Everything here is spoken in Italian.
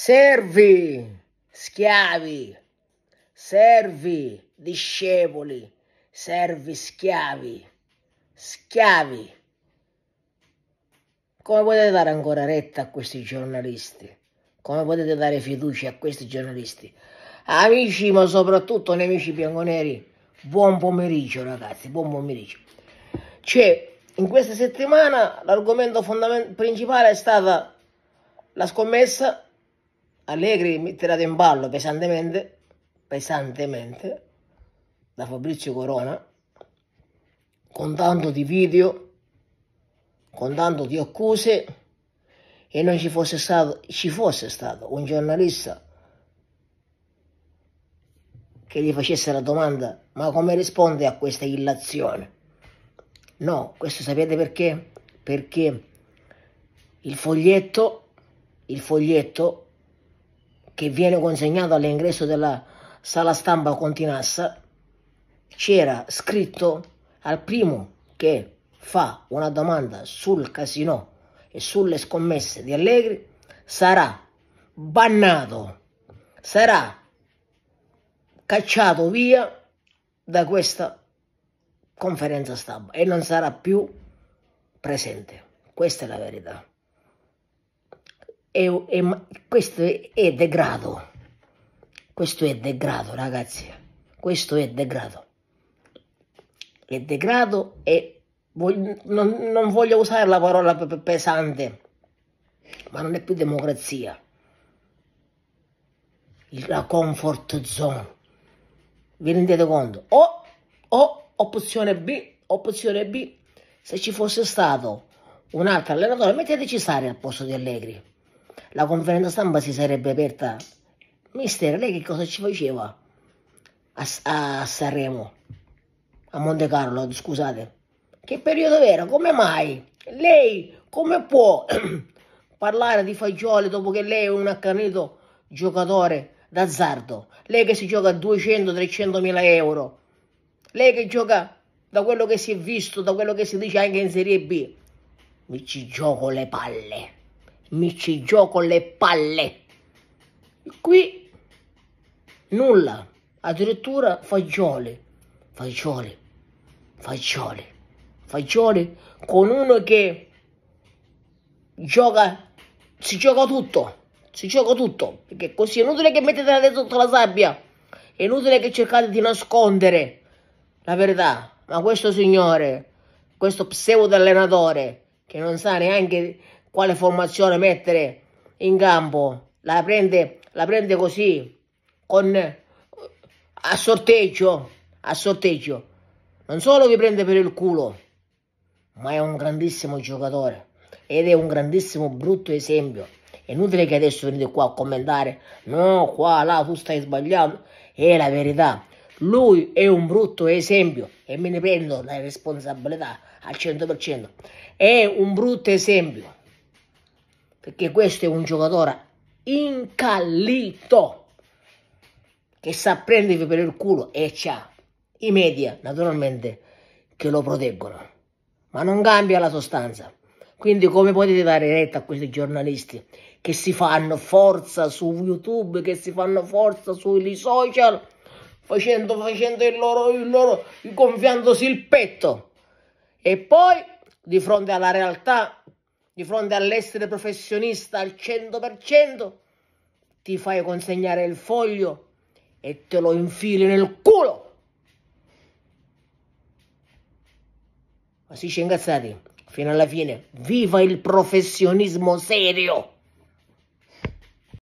Servi, schiavi, servi, discepoli, servi, schiavi, schiavi. Come potete dare ancora retta a questi giornalisti? Come potete dare fiducia a questi giornalisti? Amici, ma soprattutto nemici bianconeri, buon pomeriggio ragazzi, buon pomeriggio. Cioè, in questa settimana l'argomento principale è stata la scommessa Allegri mi tirato in ballo pesantemente, pesantemente, da Fabrizio Corona, con tanto di video, con tanto di accuse, e non ci fosse stato, ci fosse stato un giornalista che gli facesse la domanda ma come risponde a questa illazione? No, questo sapete perché? Perché il foglietto, il foglietto che viene consegnato all'ingresso della sala stampa Continassa, c'era scritto al primo che fa una domanda sul casino e sulle scommesse di Allegri sarà bannato, sarà cacciato via da questa conferenza stampa e non sarà più presente. Questa è la verità è, è, questo è, è degrado. Questo è degrado, ragazzi. Questo è degrado. È degrado e Voglio, non, non, voglio usare la parola pesante, ma non è più democrazia. La comfort zone. Vi rendete conto? O, o opzione B, opzione B, se ci fosse stato un altro allenatore, metteteci stare al posto di Allegri la conferenza stampa si sarebbe aperta. Mister, lei che cosa ci faceva a, a Sanremo? A Monte Carlo, scusate. Che periodo era? Come mai? Lei come può parlare di fagioli dopo che lei è un accanito giocatore d'azzardo? Lei che si gioca a 200-300 mila euro? Lei che gioca da quello che si è visto, da quello che si dice anche in Serie B? Mi ci gioco le palle mi ci gioco le palle. Qui nulla, addirittura fagioli, fagioli, fagioli, fagioli con uno che gioca, si gioca tutto, si gioca tutto, perché così è inutile che mettete la testa sotto la sabbia, è inutile che cercate di nascondere la verità, ma questo signore, questo pseudo allenatore che non sa neanche quale formazione mettere in campo. La prende, la prende così, con, a sorteggio, a sorteggio. Non solo vi prende per il culo, ma è un grandissimo giocatore ed è un grandissimo brutto esempio. È inutile che adesso venite qua a commentare, no, qua, là, tu stai sbagliando. È la verità. Lui è un brutto esempio e me ne prendo la responsabilità al 100%. È un brutto esempio perché questo è un giocatore incallito che sa prendervi per il culo e c'ha i media naturalmente che lo proteggono ma non cambia la sostanza quindi come potete dare retta a questi giornalisti che si fanno forza su youtube che si fanno forza sui social facendo, facendo il loro, il loro gonfiandosi il petto e poi di fronte alla realtà di fronte all'essere professionista al 100%, ti fai consegnare il foglio e te lo infili nel culo. Ma si è incazzati fino alla fine. Viva il professionismo serio!